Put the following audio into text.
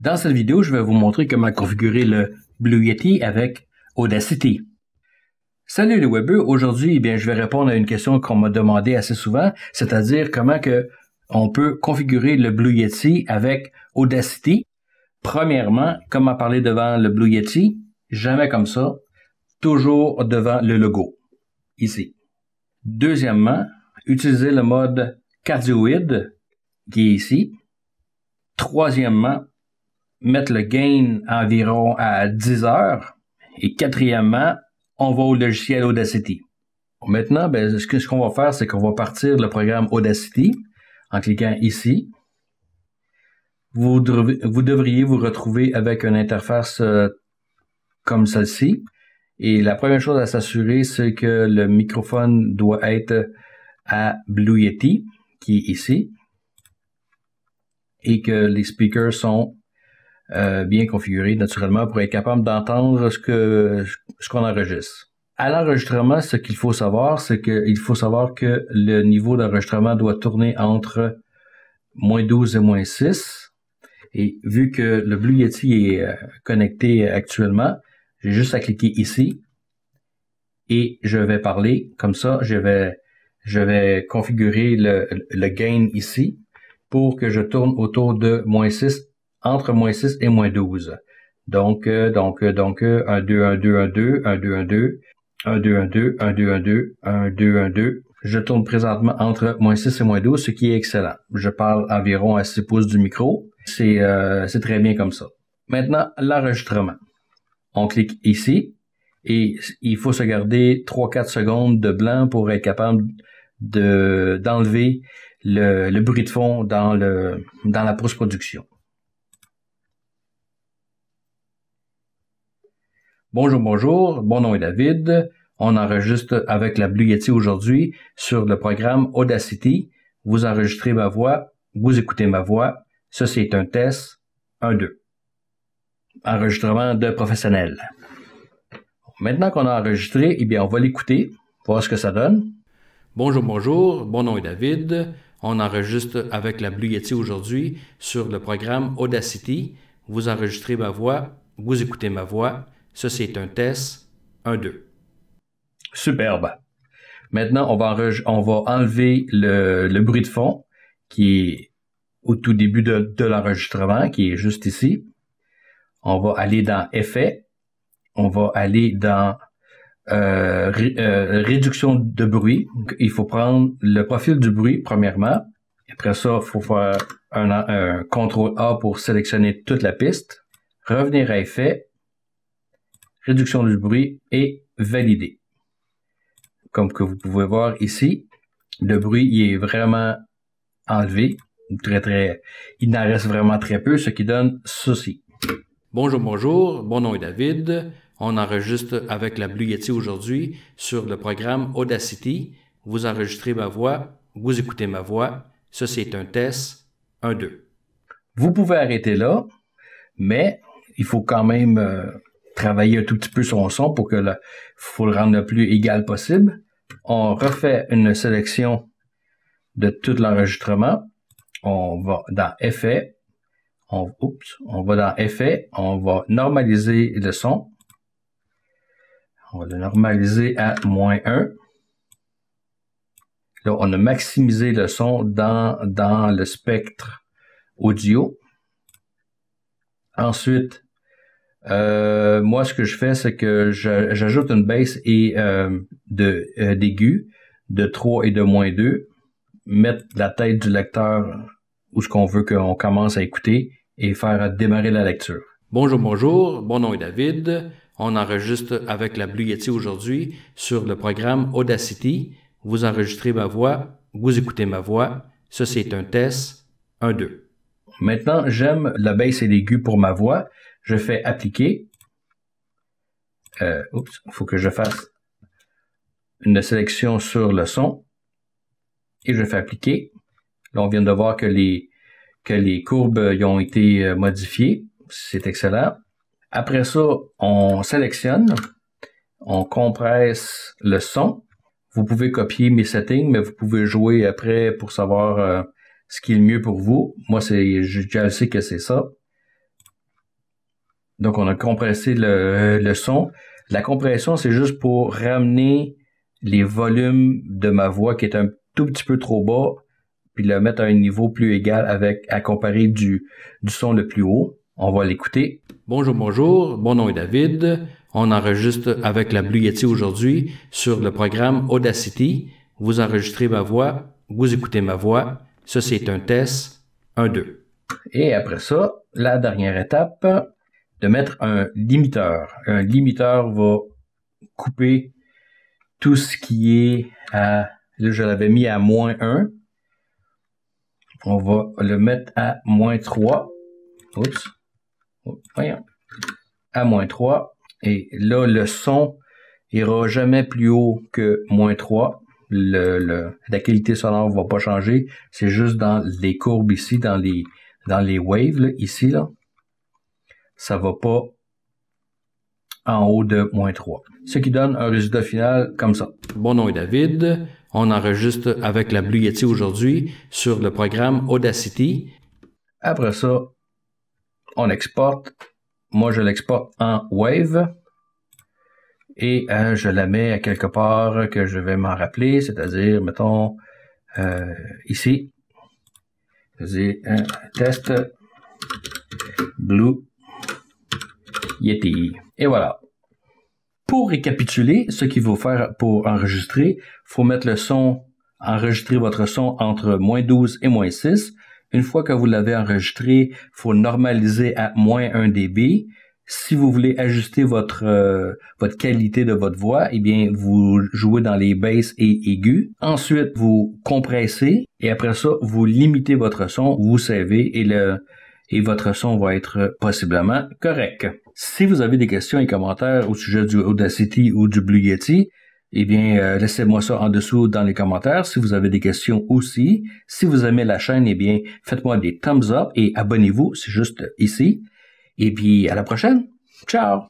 Dans cette vidéo, je vais vous montrer comment configurer le Blue Yeti avec Audacity. Salut les Webeux, aujourd'hui, eh je vais répondre à une question qu'on m'a demandé assez souvent, c'est-à-dire comment que on peut configurer le Blue Yeti avec Audacity. Premièrement, comment parler devant le Blue Yeti? Jamais comme ça, toujours devant le logo, ici. Deuxièmement, utiliser le mode cardioïde, qui est ici. Troisièmement, mettre le gain environ à 10 heures. Et quatrièmement, on va au logiciel Audacity. Maintenant, ben ce qu'on va faire, c'est qu'on va partir le programme Audacity en cliquant ici. Vous, vous devriez vous retrouver avec une interface euh, comme celle-ci. Et la première chose à s'assurer, c'est que le microphone doit être à Blue Yeti, qui est ici, et que les speakers sont euh, bien configuré, naturellement, pour être capable d'entendre ce que ce qu'on enregistre. À l'enregistrement, ce qu'il faut savoir, c'est qu'il faut savoir que le niveau d'enregistrement doit tourner entre moins 12 et moins 6. Et vu que le Blue Yeti est euh, connecté actuellement, j'ai juste à cliquer ici et je vais parler. Comme ça, je vais, je vais configurer le, le gain ici pour que je tourne autour de moins 6 entre moins 6 et moins 12. Donc, donc, donc, 1, 2, 1, 2, 1, 2, 1, 2, 1, 2, 1, 2, 1, 2, 1, 2, 1, 2, 1, 2, 1, 2. Je tourne présentement entre moins 6 et moins 12, ce qui est excellent. Je parle environ à 6 pouces du micro. C'est très bien comme ça. Maintenant, l'enregistrement. On clique ici et il faut se garder 3-4 secondes de blanc pour être capable d'enlever le, le bruit de fond dans, le, dans la post-production. Bonjour, bonjour, bon nom est David. On enregistre avec la Blue Yeti aujourd'hui sur le programme Audacity. Vous enregistrez ma voix, vous écoutez ma voix. Ceci est un test. 1, 2. Enregistrement de professionnel. Maintenant qu'on a enregistré, eh bien, on va l'écouter, voir ce que ça donne. Bonjour, bonjour, bon nom est David. On enregistre avec la Blue Yeti aujourd'hui sur le programme Audacity. Vous enregistrez ma voix, vous écoutez ma voix. Ça, c'est un test 1-2. Superbe. Maintenant, on va, enlever le, bruit de fond qui est au tout début de, l'enregistrement, qui est juste ici. On va aller dans Effet. On va aller dans euh, euh, Réduction de bruit. il faut prendre le profil du bruit, premièrement. Après ça, il faut faire un, un CTRL A pour sélectionner toute la piste. Revenir à Effet réduction du bruit est validée. Comme que vous pouvez voir ici, le bruit il est vraiment enlevé, très très, il n'en reste vraiment très peu, ce qui donne ceci. Bonjour, bonjour, mon nom est David. On enregistre avec la Blue Yeti aujourd'hui sur le programme Audacity. Vous enregistrez ma voix, vous écoutez ma voix. Ceci est un test, 1 2. Vous pouvez arrêter là, mais il faut quand même euh, travailler un tout petit peu son son pour que le, faut le rendre le plus égal possible. On refait une sélection de tout l'enregistrement. On va dans Effet. On, oups, on va dans Effet. On va normaliser le son. On va le normaliser à moins 1. Là, on a maximisé le son dans, dans le spectre audio. Ensuite, euh, moi, ce que je fais, c'est que j'ajoute une baisse et euh, de euh, de 3 et de moins 2, mettre la tête du lecteur où ce qu'on veut qu'on commence à écouter et faire démarrer la lecture. Bonjour, bonjour. Mon nom est David. On enregistre avec la Blue Yeti aujourd'hui sur le programme Audacity. Vous enregistrez ma voix, vous écoutez ma voix. Ça, c'est un test. un 2. Maintenant, j'aime la baisse et l'aigu pour ma voix je fais appliquer. il euh, faut que je fasse une sélection sur le son et je fais appliquer. Là, on vient de voir que les, que les courbes y ont été euh, modifiées. C'est excellent. Après ça, on sélectionne, on compresse le son. Vous pouvez copier mes settings, mais vous pouvez jouer après pour savoir euh, ce qui est le mieux pour vous. Moi, c'est, je, je sais que c'est ça. Donc, on a compressé le, son. La compression, c'est juste pour ramener les volumes de ma voix qui est un tout petit peu trop bas, puis le mettre à un niveau plus égal avec à comparer du, du son le plus haut. On va l'écouter. Bonjour, bonjour. Mon nom est David. On enregistre avec la Blue Yeti aujourd'hui sur le programme Audacity. Vous enregistrez ma voix, vous écoutez ma voix. Ça, c'est un test. Un, deux. Et après ça, la dernière étape, de mettre un limiteur. Un limiteur va couper tout ce qui est à... Là, je l'avais mis à moins 1. On va le mettre à moins 3. Oups. Voyons. À moins 3. Et là, le son ira jamais plus haut que moins 3. la qualité sonore va pas changer. C'est juste dans les courbes ici, dans les, dans les waves, ici, là ça va pas en haut de moins 3. Ce qui donne un résultat final comme ça. Bon nom est David. On enregistre avec la Blue Yeti aujourd'hui sur le programme Audacity. Après ça, on exporte. Moi, je l'exporte en Wave. Et euh, je la mets à quelque part que je vais m'en rappeler, c'est-à-dire, mettons, euh, ici. cest euh, test Blue Yeti. Et voilà. Pour récapituler, ce qu'il faut faire pour enregistrer, faut mettre le son, enregistrer votre son entre moins 12 et moins 6. Une fois que vous l'avez enregistré, faut normaliser à moins 1 dB. Si vous voulez ajuster votre euh, votre qualité de votre voix, eh bien vous jouez dans les basses et aigus. Ensuite, vous compressez et après ça, vous limitez votre son, vous savez et le et votre son va être possiblement correct. Si vous avez des questions et commentaires au sujet du Audacity ou du Blue Yeti, eh bien, euh, laissez-moi ça en dessous dans les commentaires. Si vous avez des questions aussi, si vous aimez la chaîne, eh bien, faites-moi des thumbs up et abonnez-vous, c'est juste ici. Et puis, à la prochaine. Ciao!